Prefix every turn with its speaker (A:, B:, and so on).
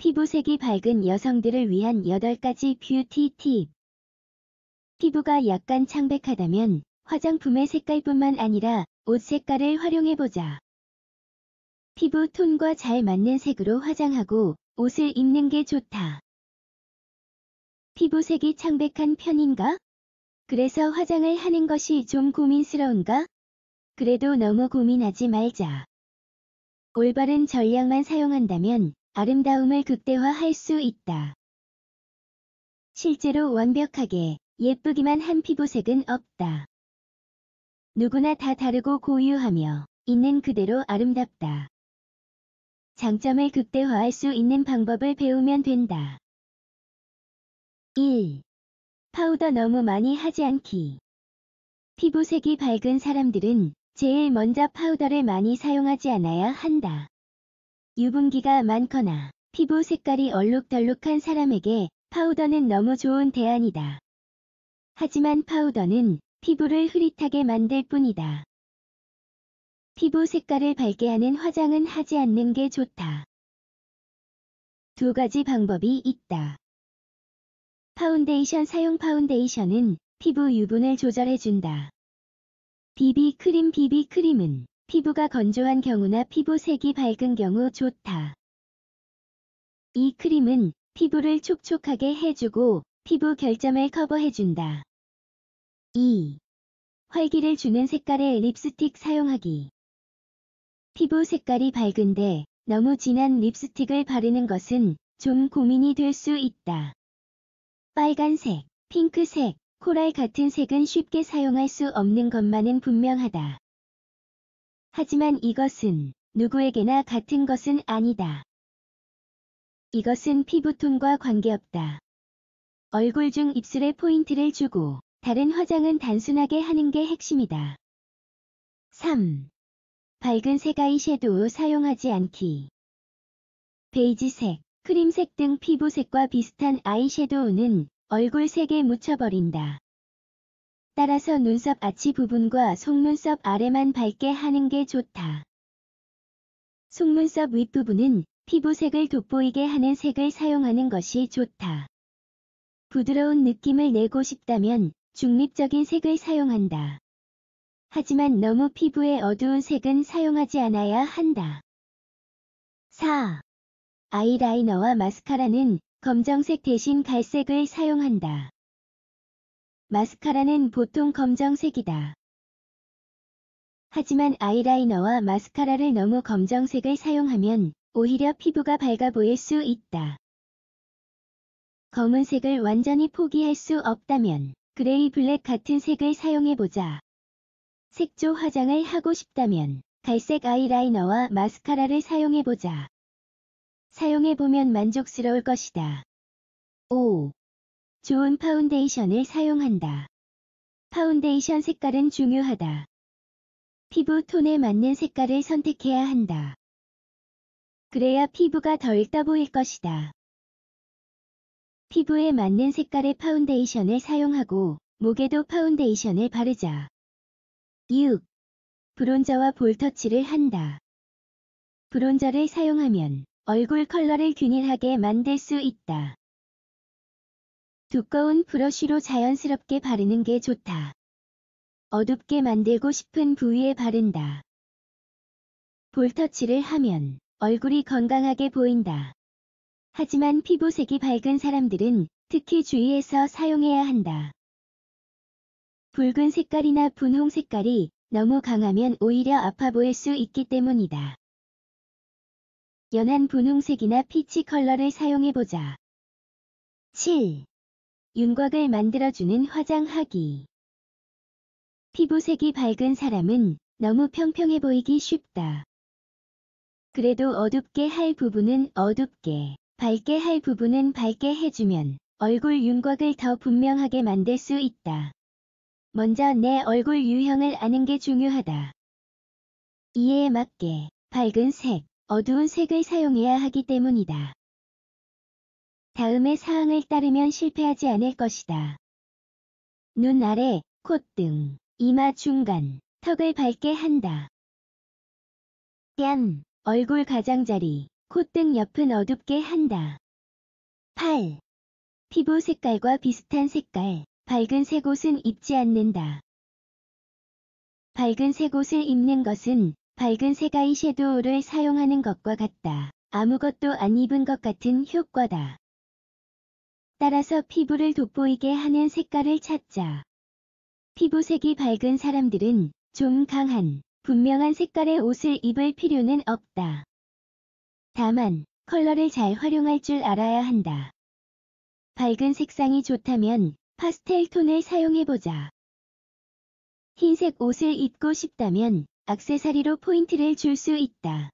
A: 피부색이 밝은 여성들을 위한 8가지 뷰티 팁. 피부가 약간 창백하다면 화장품의 색깔뿐만 아니라 옷 색깔을 활용해보자. 피부 톤과 잘 맞는 색으로 화장하고 옷을 입는 게 좋다. 피부색이 창백한 편인가? 그래서 화장을 하는 것이 좀 고민스러운가? 그래도 너무 고민하지 말자. 올바른 전략만 사용한다면 아름다움을 극대화할 수 있다. 실제로 완벽하게 예쁘기만 한 피부색은 없다. 누구나 다 다르고 고유하며 있는 그대로 아름답다. 장점을 극대화할 수 있는 방법을 배우면 된다. 1. 파우더 너무 많이 하지 않기. 피부색이 밝은 사람들은 제일 먼저 파우더를 많이 사용하지 않아야 한다. 유분기가 많거나 피부 색깔이 얼룩덜룩한 사람에게 파우더는 너무 좋은 대안이다. 하지만 파우더는 피부를 흐릿하게 만들 뿐이다. 피부 색깔을 밝게 하는 화장은 하지 않는 게 좋다. 두 가지 방법이 있다. 파운데이션 사용 파운데이션은 피부 유분을 조절해준다. 비비크림 비비크림은 피부가 건조한 경우나 피부색이 밝은 경우 좋다. 이 크림은 피부를 촉촉하게 해주고 피부 결점을 커버해준다. 2. 활기를 주는 색깔의 립스틱 사용하기. 피부 색깔이 밝은데 너무 진한 립스틱을 바르는 것은 좀 고민이 될 수 있다. 빨간색, 핑크색, 코랄 같은 색은 쉽게 사용할 수 없는 것만은 분명하다. 하지만 이것은 누구에게나 같은 것은 아니다. 이것은 피부톤과 관계없다. 얼굴 중 입술에 포인트를 주고 다른 화장은 단순하게 하는 게 핵심이다. 3. 밝은 색 아이 섀도우 사용하지 않기. 베이지색, 크림색 등 피부색과 비슷한 아이섀도우는 얼굴색에 묻혀버린다. 따라서 눈썹 아치 부분과 속눈썹 아래만 밝게 하는 게 좋다. 속눈썹 윗부분은 피부색을 돋보이게 하는 색을 사용하는 것이 좋다. 부드러운 느낌을 내고 싶다면 중립적인 색을 사용한다. 하지만 너무 피부에 어두운 색은 사용하지 않아야 한다. 4. 아이라이너와 마스카라는 검정색 대신 갈색을 사용한다. 마스카라는 보통 검정색이다. 하지만 아이라이너와 마스카라를 너무 검정색을 사용하면 오히려 피부가 밝아 보일 수 있다. 검은색을 완전히 포기할 수 없다면 그레이 블랙 같은 색을 사용해보자. 색조 화장을 하고 싶다면 갈색 아이라이너와 마스카라를 사용해보자. 사용해보면 만족스러울 것이다. 오. 좋은 파운데이션을 사용한다. 파운데이션 색깔은 중요하다. 피부 톤에 맞는 색깔을 선택해야 한다. 그래야 피부가 덜 떠보일 것이다. 피부에 맞는 색깔의 파운데이션을 사용하고 목에도 파운데이션을 바르자. 6. 브론저와 볼터치를 한다. 브론저를 사용하면 얼굴 컬러를 균일하게 만들 수 있다. 두꺼운 브러쉬로 자연스럽게 바르는 게 좋다. 어둡게 만들고 싶은 부위에 바른다. 볼터치를 하면 얼굴이 건강하게 보인다. 하지만 피부색이 밝은 사람들은 특히 주의해서 사용해야 한다. 붉은 색깔이나 분홍 색깔이 너무 강하면 오히려 아파 보일 수 있기 때문이다. 연한 분홍색이나 피치 컬러를 사용해보자. 7. 윤곽을 만들어주는 화장하기. 피부색이 밝은 사람은 너무 평평해 보이기 쉽다. 그래도 어둡게 할 부분은 어둡게, 밝게 할 부분은 밝게 해주면 얼굴 윤곽을 더 분명하게 만들 수 있다. 먼저 내 얼굴 유형을 아는 게 중요하다. 이에 맞게 밝은 색, 어두운 색을 사용해야 하기 때문이다. 다음의 사항을 따르면 실패하지 않을 것이다. 눈 아래, 콧등, 이마 중간, 턱을 밝게 한다. 뺨, 얼굴 가장자리, 콧등 옆은 어둡게 한다. 팔, 피부 색깔과 비슷한 색깔, 밝은 색 옷은 입지 않는다. 밝은 색 옷을 입는 것은 밝은 색 아이섀도우를 사용하는 것과 같다. 아무것도 안 입은 것 같은 효과다. 따라서 피부를 돋보이게 하는 색깔을 찾자. 피부색이 밝은 사람들은 좀 강한, 분명한 색깔의 옷을 입을 필요는 없다. 다만, 컬러를 잘 활용할 줄 알아야 한다. 밝은 색상이 좋다면 파스텔 톤을 사용해보자. 흰색 옷을 입고 싶다면 악세사리로 포인트를 줄 수 있다.